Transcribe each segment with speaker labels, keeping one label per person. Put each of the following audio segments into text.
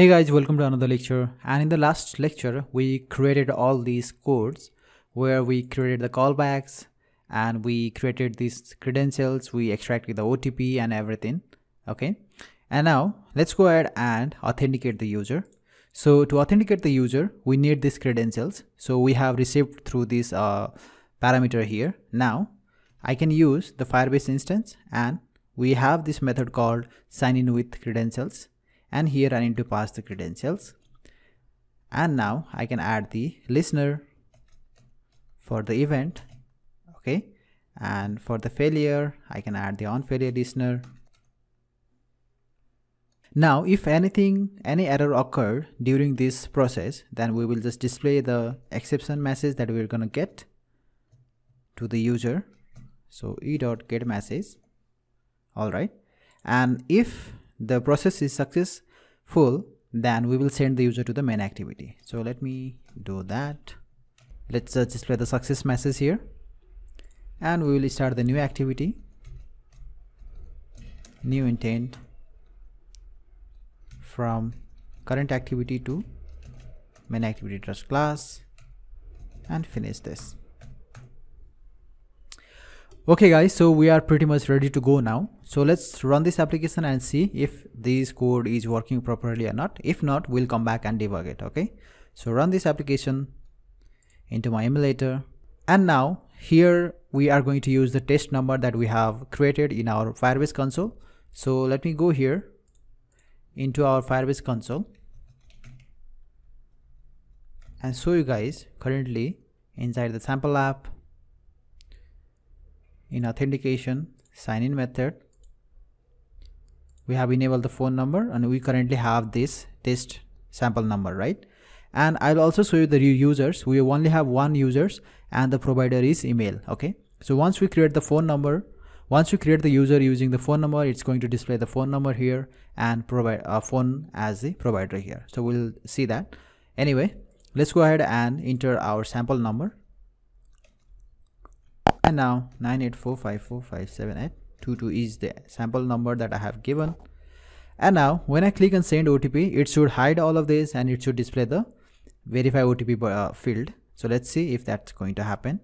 Speaker 1: Hey guys, welcome to another lecture. And in the last lecture, we created all these codes where we created the callbacks and we created these credentials, we extracted the OTP and everything. Okay. And now let's go ahead and authenticate the user. So to authenticate the user, we need these credentials. So we have received through this uh, parameter here. Now I can use the Firebase instance and we have this method called sign in with credentials and here I need to pass the credentials and now I can add the listener for the event okay and for the failure I can add the on failure listener now if anything any error occurred during this process then we will just display the exception message that we're gonna get to the user so e dot get message all right and if the process is successful, then we will send the user to the main activity. So let me do that. Let's uh, display the success message here. And we will start the new activity, new intent from current activity to main activity trust class and finish this. Okay guys, so we are pretty much ready to go now. So let's run this application and see if this code is working properly or not. If not, we'll come back and debug it, okay? So run this application into my emulator. And now here we are going to use the test number that we have created in our Firebase console. So let me go here into our Firebase console and show you guys currently inside the sample app in authentication sign in method we have enabled the phone number and we currently have this test sample number right and I'll also show you the users we only have one users and the provider is email okay so once we create the phone number once you create the user using the phone number it's going to display the phone number here and provide a phone as the provider here so we'll see that anyway let's go ahead and enter our sample number and now 984545782 is the sample number that I have given. And now when I click on send OTP, it should hide all of this and it should display the verify OTP uh, field. So let's see if that's going to happen.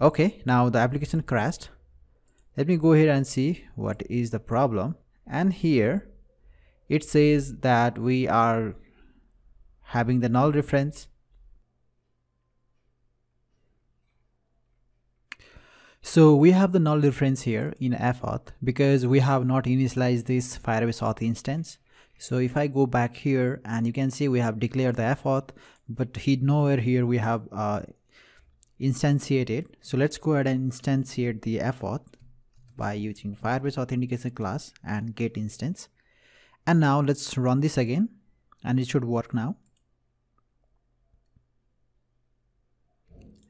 Speaker 1: Okay, now the application crashed. Let me go here and see what is the problem. And here it says that we are having the null reference So we have the null difference here in fauth because we have not initialized this Firebase auth instance. So if I go back here and you can see we have declared the fauth, but hid nowhere here we have uh, instantiated. So let's go ahead and instantiate the fauth by using Firebase authentication class and get instance. And now let's run this again and it should work now.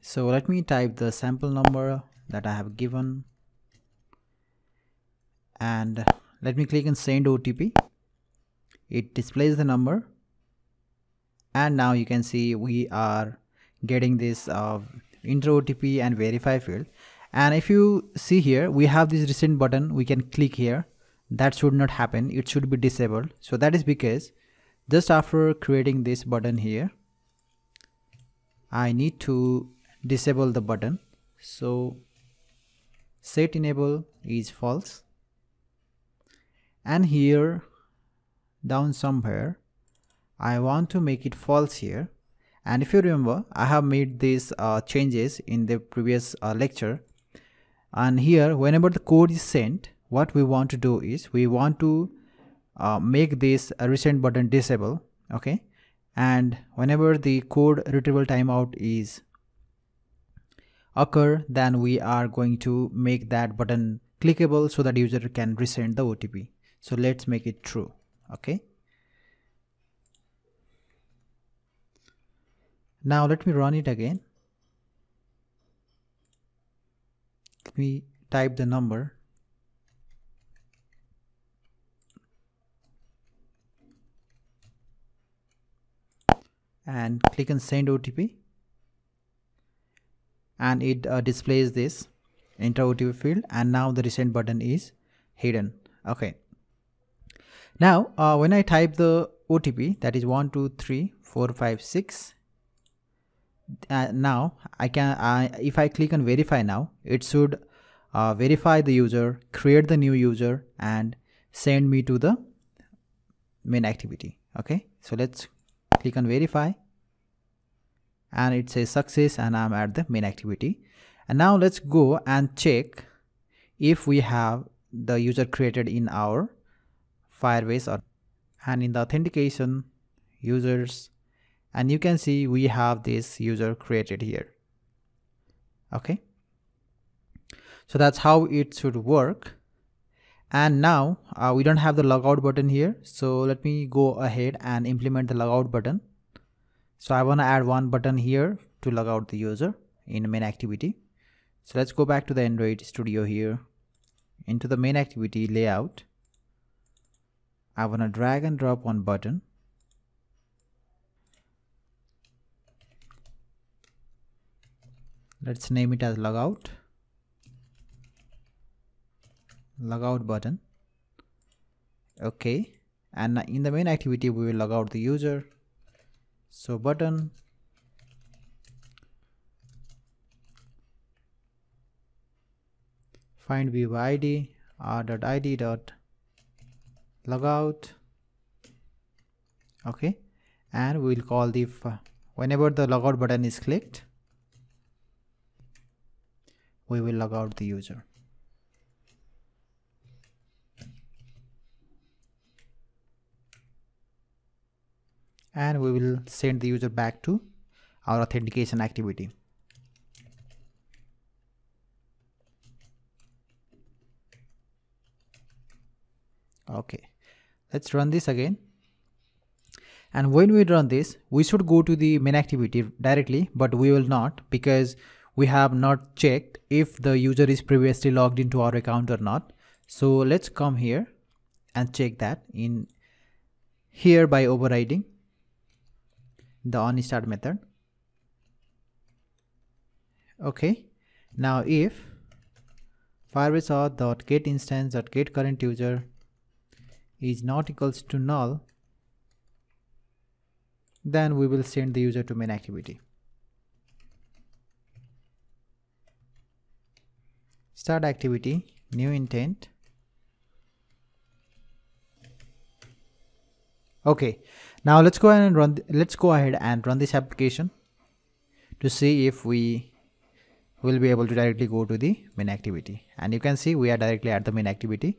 Speaker 1: So let me type the sample number that I have given and let me click on send OTP it displays the number and now you can see we are getting this uh, intro OTP and verify field and if you see here we have this recent button we can click here that should not happen it should be disabled so that is because just after creating this button here I need to disable the button so set enable is false and here down somewhere I want to make it false here and if you remember I have made these uh, changes in the previous uh, lecture and here whenever the code is sent what we want to do is we want to uh, make this uh, resend button disable okay and whenever the code retrieval timeout is occur, then we are going to make that button clickable so that user can resend the OTP. So let's make it true. Okay. Now let me run it again. Let me type the number. and click on send OTP and it uh, displays this enter OTP field and now the recent button is hidden. Okay. Now uh, when I type the OTP that three four five six. Uh, now I can, I, if I click on verify now, it should uh, verify the user, create the new user and send me to the main activity. Okay. So let's click on verify and it says success and I'm at the main activity. And now let's go and check if we have the user created in our Firebase or and in the authentication users and you can see we have this user created here. Okay. So that's how it should work. And now uh, we don't have the logout button here. So let me go ahead and implement the logout button. So I want to add one button here to log out the user in main activity. So let's go back to the Android Studio here into the main activity layout. I want to drag and drop one button. Let's name it as logout. Logout button. Okay. And in the main activity, we will log out the user so button find view id r dot id dot logout okay and we will call the whenever the logout button is clicked we will log out the user and we will send the user back to our authentication activity. Okay, let's run this again. And when we run this, we should go to the main activity directly, but we will not because we have not checked if the user is previously logged into our account or not. So let's come here and check that in here by overriding the onStart method okay now if firebase auth dot get instance dot get current user is not equals to null then we will send the user to main activity start activity new intent Okay, now let's go ahead and run. Let's go ahead and run this application to see if we will be able to directly go to the main activity. And you can see we are directly at the main activity.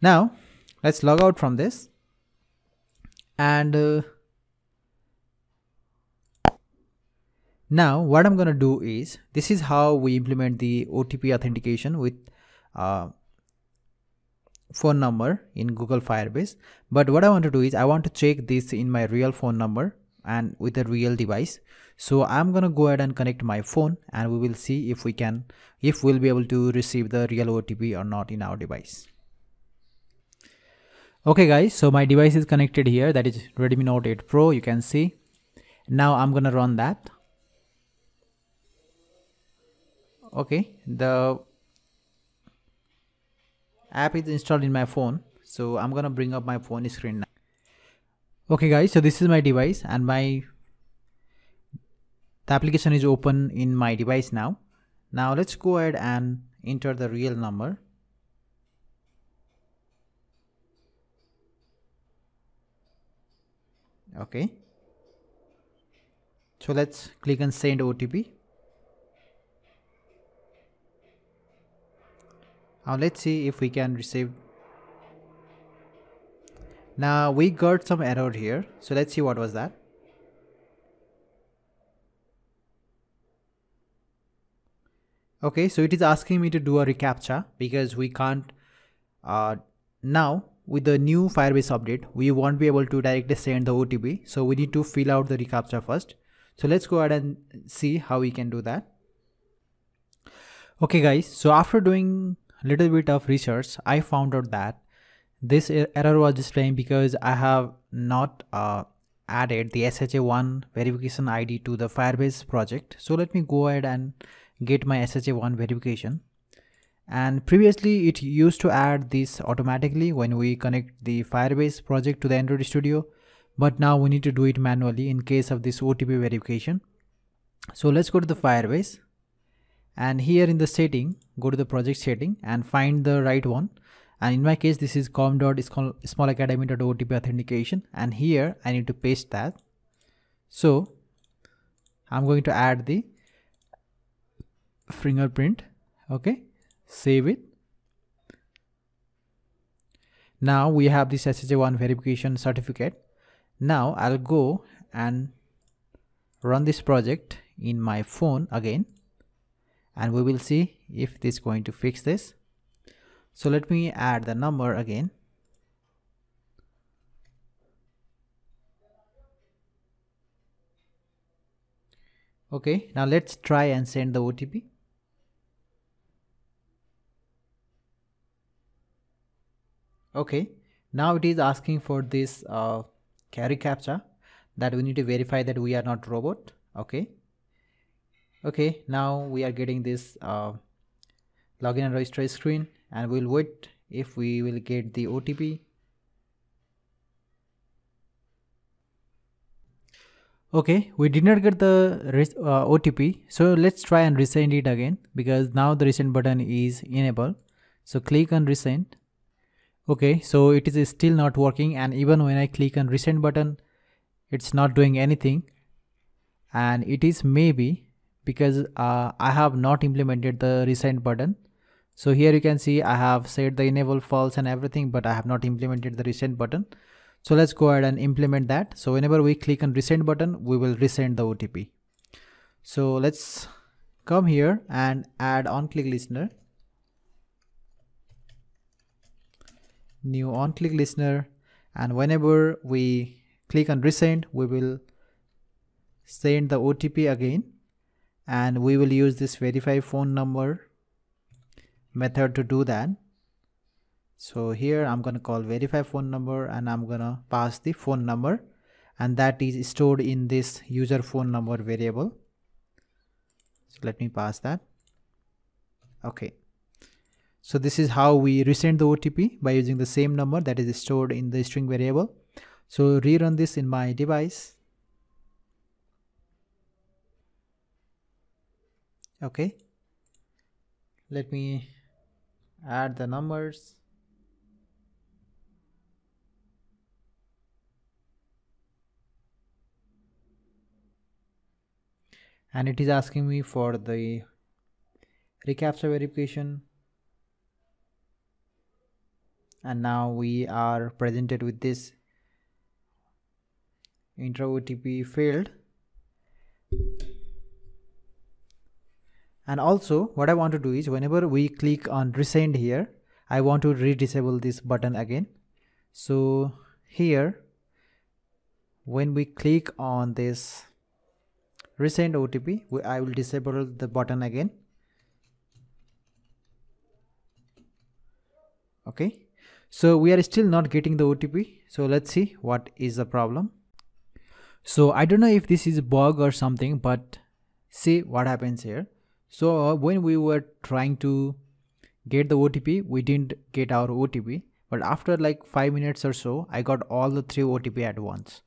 Speaker 1: Now let's log out from this and uh, now what I'm gonna do is this is how we implement the OTP authentication with uh, phone number in Google Firebase. But what I want to do is I want to check this in my real phone number and with a real device. So I'm gonna go ahead and connect my phone and we will see if we can, if we'll be able to receive the real OTP or not in our device. Okay guys, so my device is connected here. That is Redmi Note 8 Pro, you can see. Now I'm gonna run that. Okay, the app is installed in my phone so i'm gonna bring up my phone screen now okay guys so this is my device and my the application is open in my device now now let's go ahead and enter the real number okay so let's click on send otp Now uh, let's see if we can receive. Now we got some error here. So let's see what was that. Okay, so it is asking me to do a recaptcha because we can't uh, now with the new Firebase update, we won't be able to directly send the OTP. So we need to fill out the reCAPTCHA first. So let's go ahead and see how we can do that. Okay guys, so after doing little bit of research, I found out that this error was displaying because I have not uh, added the SHA1 verification ID to the Firebase project. So let me go ahead and get my SHA1 verification. And previously it used to add this automatically when we connect the Firebase project to the Android Studio. But now we need to do it manually in case of this OTP verification. So let's go to the Firebase and here in the setting go to the project setting and find the right one and in my case this is com.smallacademy.otp authentication and here I need to paste that so I'm going to add the fingerprint okay save it now we have this SSH1 verification certificate now I'll go and run this project in my phone again and we will see if this is going to fix this so let me add the number again okay now let's try and send the OTP okay now it is asking for this uh, carry captcha that we need to verify that we are not robot okay okay now we are getting this uh, login and register screen and we'll wait if we will get the OTP okay we did not get the uh, OTP so let's try and resend it again because now the resend button is enabled so click on resend okay so it is still not working and even when I click on resend button it's not doing anything and it is maybe because uh, I have not implemented the recent button. So here you can see I have set the enable false and everything, but I have not implemented the recent button. So let's go ahead and implement that. So whenever we click on resend button, we will resend the OTP. So let's come here and add on click listener. New on click listener. And whenever we click on resend, we will send the OTP again and we will use this verify phone number method to do that so here i'm going to call verify phone number and i'm going to pass the phone number and that is stored in this user phone number variable so let me pass that okay so this is how we resend the otp by using the same number that is stored in the string variable so rerun this in my device okay let me add the numbers and it is asking me for the recapture verification and now we are presented with this intro OTP field And also what I want to do is whenever we click on resend here, I want to re-disable this button again. So here, when we click on this resend OTP, I will disable the button again. Okay, so we are still not getting the OTP. So let's see what is the problem. So I don't know if this is a bug or something, but see what happens here. So uh, when we were trying to get the OTP, we didn't get our OTP. But after like five minutes or so, I got all the three OTP at once.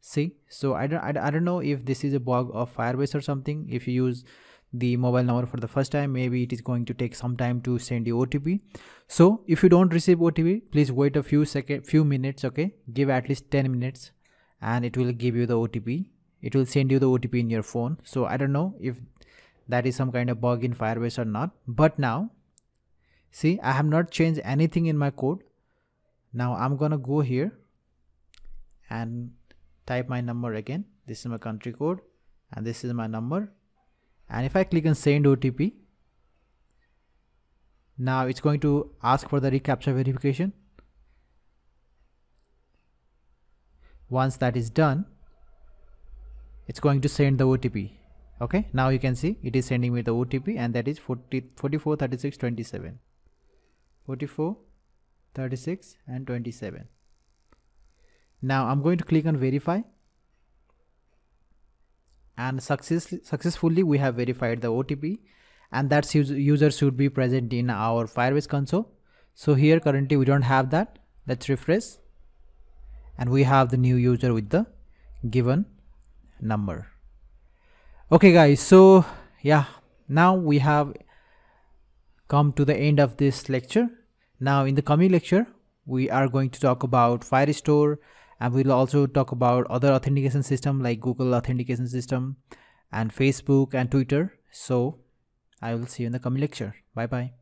Speaker 1: See, so I don't, I, I don't know if this is a bug of Firebase or something. If you use the mobile number for the first time, maybe it is going to take some time to send you OTP. So if you don't receive OTP, please wait a few second, few minutes. Okay, give at least 10 minutes and it will give you the OTP. It will send you the OTP in your phone. So I don't know if that is some kind of bug in Firebase or not. But now, see, I have not changed anything in my code. Now I'm gonna go here and type my number again. This is my country code and this is my number. And if I click on send OTP, now it's going to ask for the recapture verification. Once that is done, it's going to send the OTP okay now you can see it is sending me the otp and that is 40 44 36 27 44 36 and 27 now i'm going to click on verify and success successfully we have verified the otp and that user should be present in our firebase console so here currently we don't have that let's refresh and we have the new user with the given number okay guys so yeah now we have come to the end of this lecture now in the coming lecture we are going to talk about firestore and we'll also talk about other authentication system like google authentication system and facebook and twitter so i will see you in the coming lecture bye bye